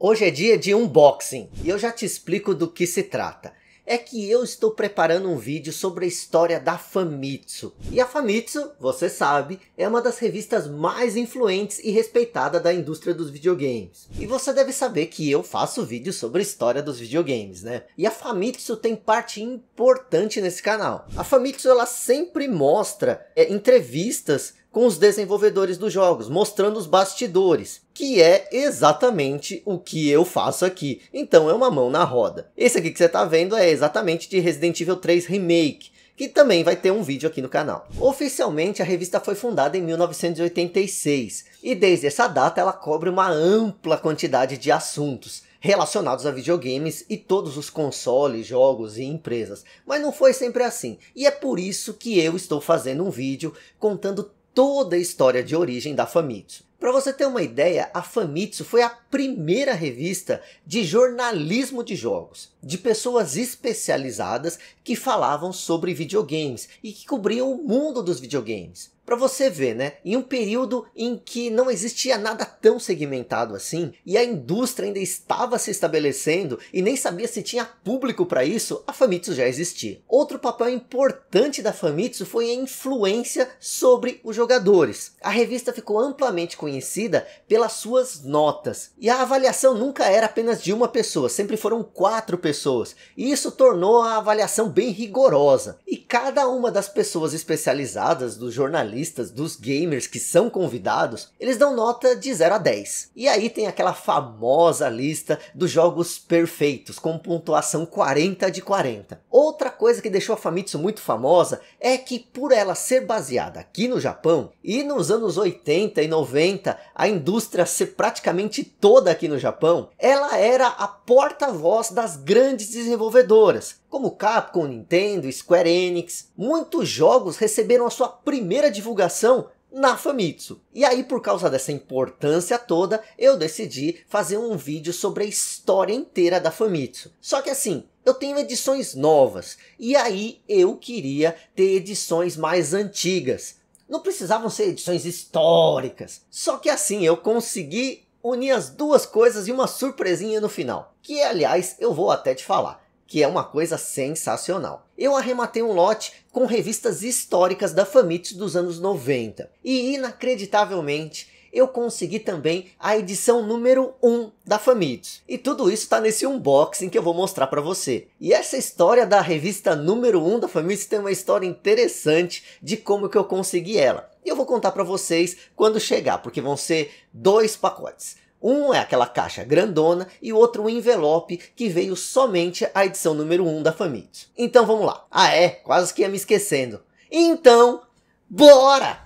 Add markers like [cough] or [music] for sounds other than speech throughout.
Hoje é dia de unboxing e eu já te explico do que se trata. É que eu estou preparando um vídeo sobre a história da Famitsu. E a Famitsu, você sabe, é uma das revistas mais influentes e respeitada da indústria dos videogames. E você deve saber que eu faço vídeos sobre a história dos videogames, né? E a Famitsu tem parte importante nesse canal. A Famitsu ela sempre mostra é, entrevistas com os desenvolvedores dos jogos, mostrando os bastidores, que é exatamente o que eu faço aqui. Então é uma mão na roda. Esse aqui que você está vendo é exatamente de Resident Evil 3 Remake, que também vai ter um vídeo aqui no canal. Oficialmente, a revista foi fundada em 1986, e desde essa data ela cobre uma ampla quantidade de assuntos, relacionados a videogames e todos os consoles, jogos e empresas. Mas não foi sempre assim. E é por isso que eu estou fazendo um vídeo contando toda a história de origem da Famitsu. Para você ter uma ideia, a Famitsu foi a primeira revista de jornalismo de jogos, de pessoas especializadas que falavam sobre videogames e que cobriam o mundo dos videogames para você ver, né? Em um período em que não existia nada tão segmentado assim e a indústria ainda estava se estabelecendo e nem sabia se tinha público para isso, a Famitsu já existia. Outro papel importante da Famitsu foi a influência sobre os jogadores. A revista ficou amplamente conhecida pelas suas notas e a avaliação nunca era apenas de uma pessoa, sempre foram quatro pessoas. E isso tornou a avaliação bem rigorosa. E cada uma das pessoas especializadas, do jornalismo especialistas, dos gamers que são convidados, eles dão nota de 0 a 10. E aí tem aquela famosa lista dos jogos perfeitos, com pontuação 40 de 40. Outra coisa que deixou a Famitsu muito famosa é que por ela ser baseada aqui no Japão, e nos anos 80 e 90, a indústria ser praticamente toda aqui no Japão, ela era a porta-voz das grandes desenvolvedoras. Como Capcom, Nintendo, Square Enix, muitos jogos receberam a sua primeira divulgação na Famitsu. E aí, por causa dessa importância toda, eu decidi fazer um vídeo sobre a história inteira da Famitsu. Só que assim, eu tenho edições novas, e aí eu queria ter edições mais antigas. Não precisavam ser edições históricas. Só que assim, eu consegui unir as duas coisas e uma surpresinha no final. Que, aliás, eu vou até te falar que é uma coisa sensacional. Eu arrematei um lote com revistas históricas da Famitsu dos anos 90 e, inacreditavelmente, eu consegui também a edição número 1 da Famitsu. E tudo isso está nesse unboxing que eu vou mostrar para você. E essa história da revista número 1 da Famitsu tem uma história interessante de como que eu consegui ela. E eu vou contar para vocês quando chegar, porque vão ser dois pacotes. Um é aquela caixa grandona e o outro um envelope que veio somente a edição número 1 um da Famitsu. Então vamos lá. Ah é, quase que ia me esquecendo. Então, bora!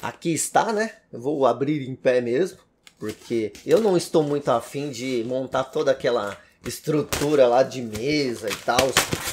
Aqui está, né? Eu vou abrir em pé mesmo. Porque eu não estou muito afim de montar toda aquela estrutura lá de mesa e tal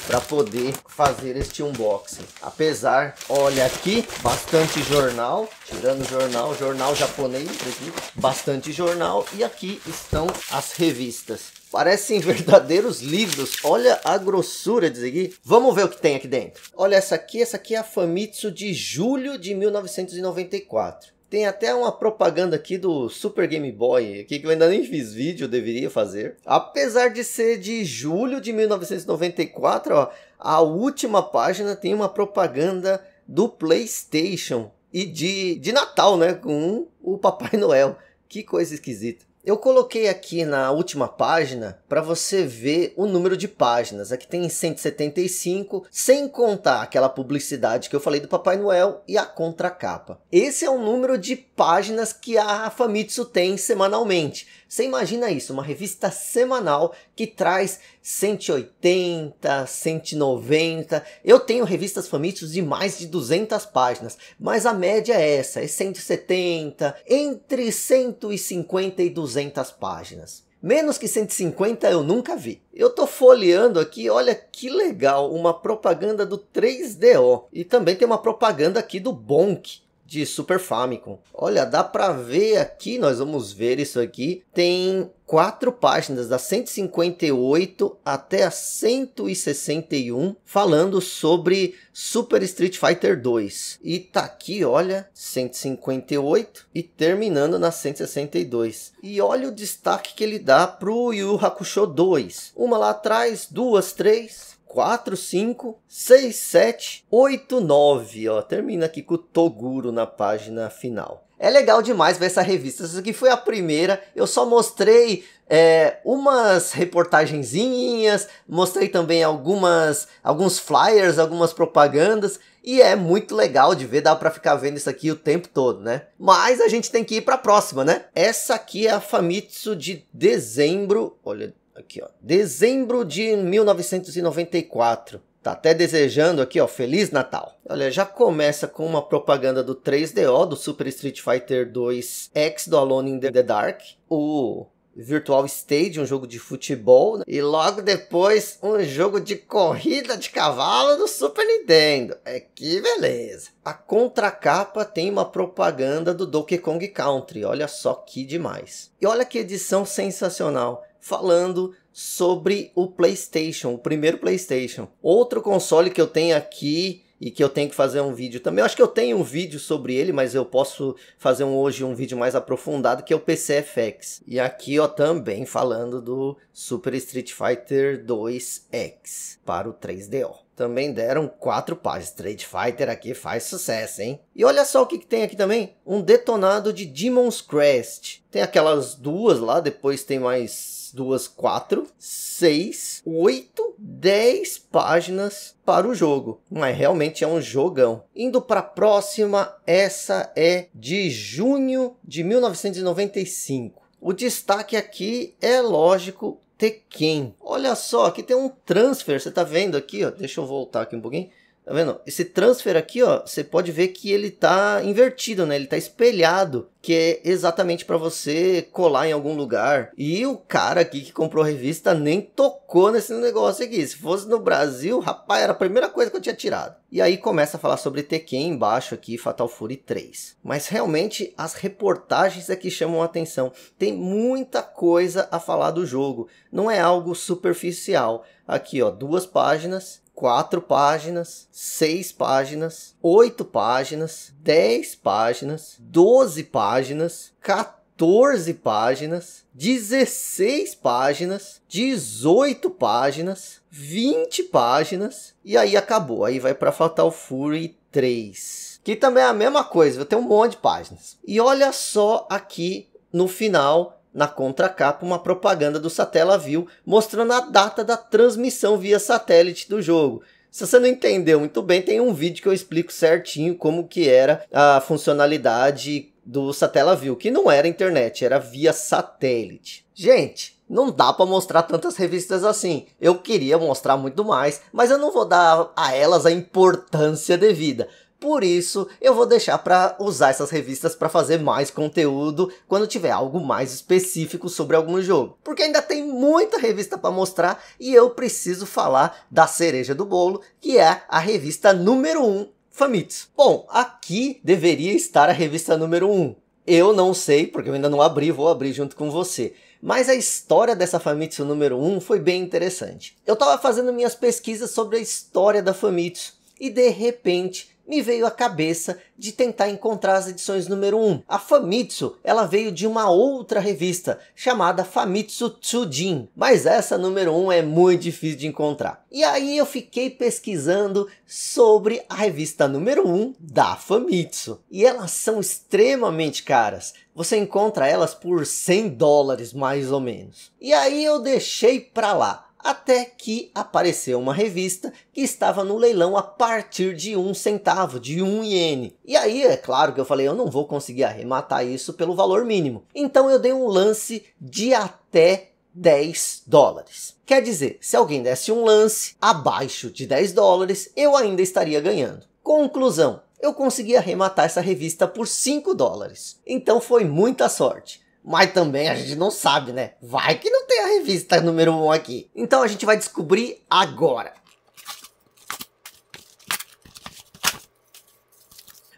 para poder fazer este unboxing. Apesar, olha aqui, bastante jornal, tirando jornal, jornal japonês aqui, bastante jornal e aqui estão as revistas. Parecem [laughs] verdadeiros livros. Olha a grossura disso aqui. Vamos ver o que tem aqui dentro. Olha essa aqui, essa aqui é a Famitsu de julho de 1994. Tem até uma propaganda aqui do Super Game Boy, aqui que eu ainda nem fiz vídeo, deveria fazer. Apesar de ser de julho de 1994, ó, a última página tem uma propaganda do PlayStation e de, de Natal, né? Com o Papai Noel. Que coisa esquisita. Eu coloquei aqui na última página para você ver o número de páginas. Aqui tem 175, sem contar aquela publicidade que eu falei do Papai Noel e a contracapa. Esse é o número de páginas que a Famitsu tem semanalmente. Você imagina isso, uma revista semanal que traz 180, 190. Eu tenho revistas famílias de mais de 200 páginas, mas a média é essa, é 170, entre 150 e 200 páginas. Menos que 150 eu nunca vi. Eu tô folheando aqui, olha que legal, uma propaganda do 3DO. E também tem uma propaganda aqui do Bonk de Super Famicom. Olha, dá para ver aqui, nós vamos ver isso aqui. Tem quatro páginas, da 158 até a 161, falando sobre Super Street Fighter 2. E tá aqui, olha, 158 e terminando na 162. E olha o destaque que ele dá pro Yu Hakusho 2. Uma lá atrás, duas, três 4, 5, 6, 7, 8, 9. Ó, termina aqui com o Toguro na página final. É legal demais ver essa revista. Essa aqui foi a primeira. Eu só mostrei é, umas reportagenzinhas, mostrei também algumas, alguns flyers, algumas propagandas. E é muito legal de ver, dá pra ficar vendo isso aqui o tempo todo, né? Mas a gente tem que ir pra próxima, né? Essa aqui é a Famitsu de dezembro. Olha, Aqui, ó. Dezembro de 1994. Tá até desejando aqui, ó, Feliz Natal. Olha, já começa com uma propaganda do 3DO, do Super Street Fighter 2 X do Alone in the Dark. O Virtual Stage, um jogo de futebol, né? e logo depois um jogo de corrida de cavalo do Super Nintendo. É que beleza! A contracapa tem uma propaganda do Donkey Kong Country, olha só que demais. E olha que edição sensacional falando sobre o PlayStation, o primeiro PlayStation. Outro console que eu tenho aqui e que eu tenho que fazer um vídeo também. Eu acho que eu tenho um vídeo sobre ele, mas eu posso fazer um, hoje um vídeo mais aprofundado, que é o PCFX. E aqui, ó, também falando do Super Street Fighter 2X para o 3DO. Também deram quatro páginas. Street Fighter aqui faz sucesso, hein? E olha só o que, que tem aqui também. Um detonado de Demon's Crest. Tem aquelas duas lá, depois tem mais duas, quatro, seis, oito, dez páginas para o jogo. Mas realmente é um jogão. Indo para a próxima, essa é de junho de 1995. O destaque aqui é lógico Tekken. Olha só, aqui tem um transfer, você tá vendo aqui, ó. Deixa eu voltar aqui um pouquinho. Tá vendo? Esse transfer aqui, ó, você pode ver que ele tá invertido, né? Ele tá espelhado, que é exatamente para você colar em algum lugar. E o cara aqui que comprou a revista nem tocou nesse negócio aqui. Se fosse no Brasil, rapaz, era a primeira coisa que eu tinha tirado. E aí começa a falar sobre Tekken embaixo aqui, Fatal Fury 3. Mas realmente as reportagens aqui é chamam a atenção. Tem muita coisa a falar do jogo. Não é algo superficial. Aqui, ó, duas páginas quatro páginas, seis páginas, oito páginas, dez páginas, doze páginas, 14 páginas, 16 páginas, 18 páginas, 20 páginas e aí acabou. Aí vai para Fatal Fury 3, que também é a mesma coisa, vai ter um monte de páginas. E olha só aqui no final na contracapa uma propaganda do Satellaview mostrando a data da transmissão via satélite do jogo. Se você não entendeu muito bem, tem um vídeo que eu explico certinho como que era a funcionalidade do Satellaview, que não era internet, era via satélite. Gente, não dá para mostrar tantas revistas assim. Eu queria mostrar muito mais, mas eu não vou dar a elas a importância devida. Por isso, eu vou deixar para usar essas revistas para fazer mais conteúdo quando tiver algo mais específico sobre algum jogo. Porque ainda tem muita revista para mostrar e eu preciso falar da cereja do bolo, que é a revista número 1 um, Famitsu. Bom, aqui deveria estar a revista número 1. Um. Eu não sei, porque eu ainda não abri, vou abrir junto com você. Mas a história dessa Famitsu número 1 um foi bem interessante. Eu estava fazendo minhas pesquisas sobre a história da Famitsu e de repente me veio à cabeça de tentar encontrar as edições número 1. A Famitsu, ela veio de uma outra revista, chamada Famitsu Tsujin, mas essa número 1 é muito difícil de encontrar. E aí eu fiquei pesquisando sobre a revista número 1 da Famitsu, e elas são extremamente caras. Você encontra elas por 100 dólares, mais ou menos. E aí eu deixei pra lá até que apareceu uma revista que estava no leilão a partir de um centavo, de um iene. E aí, é claro que eu falei, eu não vou conseguir arrematar isso pelo valor mínimo. Então eu dei um lance de até 10 dólares. Quer dizer, se alguém desse um lance abaixo de 10 dólares, eu ainda estaria ganhando. Conclusão, eu consegui arrematar essa revista por 5 dólares. Então foi muita sorte. Mas também a gente não sabe, né? Vai que não tem a revista número 1 um aqui. Então a gente vai descobrir agora.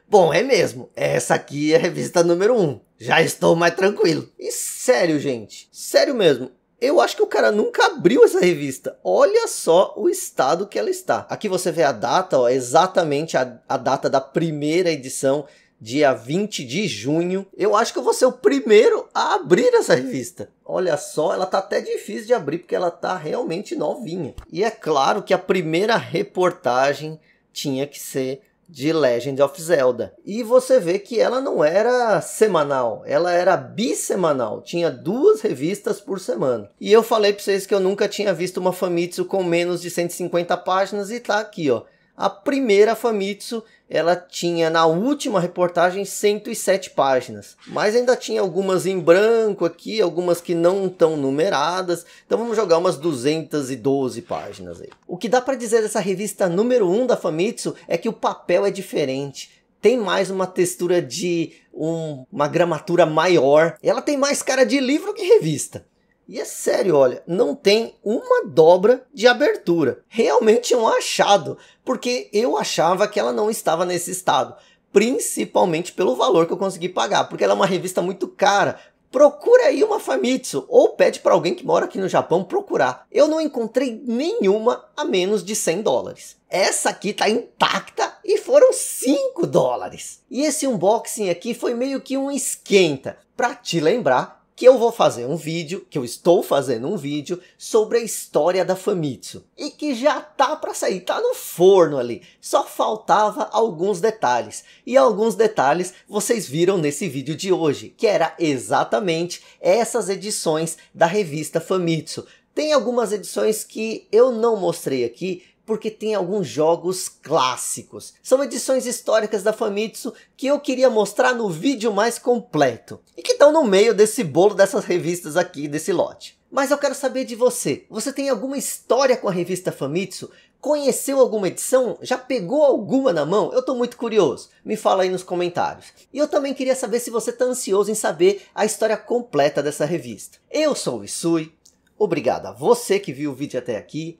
Bom, é mesmo. Essa aqui é a revista número 1. Um. Já estou mais tranquilo. E sério, gente. Sério mesmo. Eu acho que o cara nunca abriu essa revista. Olha só o estado que ela está. Aqui você vê a data, ó, exatamente a, a data da primeira edição dia 20 de junho. Eu acho que eu vou ser o primeiro a abrir essa revista. Olha só, ela tá até difícil de abrir porque ela tá realmente novinha. E é claro que a primeira reportagem tinha que ser de Legend of Zelda. E você vê que ela não era semanal, ela era bissemanal, tinha duas revistas por semana. E eu falei para vocês que eu nunca tinha visto uma Famitsu com menos de 150 páginas e tá aqui, ó. A primeira Famitsu, ela tinha na última reportagem 107 páginas, mas ainda tinha algumas em branco aqui, algumas que não estão numeradas. Então vamos jogar umas 212 páginas aí. O que dá para dizer dessa revista número 1 um da Famitsu é que o papel é diferente tem mais uma textura de um, uma gramatura maior. Ela tem mais cara de livro que revista. E é sério, olha, não tem uma dobra de abertura. Realmente é um achado, porque eu achava que ela não estava nesse estado, principalmente pelo valor que eu consegui pagar, porque ela é uma revista muito cara. Procura aí uma Famitsu ou pede para alguém que mora aqui no Japão procurar. Eu não encontrei nenhuma a menos de 100 dólares. Essa aqui tá intacta e foram 5 dólares. E esse unboxing aqui foi meio que um esquenta para te lembrar que eu vou fazer um vídeo, que eu estou fazendo um vídeo sobre a história da Famitsu e que já tá para sair, tá no forno ali. Só faltava alguns detalhes. E alguns detalhes vocês viram nesse vídeo de hoje, que era exatamente essas edições da revista Famitsu. Tem algumas edições que eu não mostrei aqui, porque tem alguns jogos clássicos. São edições históricas da Famitsu que eu queria mostrar no vídeo mais completo e que estão no meio desse bolo dessas revistas aqui, desse lote. Mas eu quero saber de você, você tem alguma história com a revista Famitsu? Conheceu alguma edição? Já pegou alguma na mão? Eu estou muito curioso. Me fala aí nos comentários. E eu também queria saber se você está ansioso em saber a história completa dessa revista. Eu sou o Isui. Obrigado a você que viu o vídeo até aqui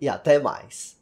e até mais!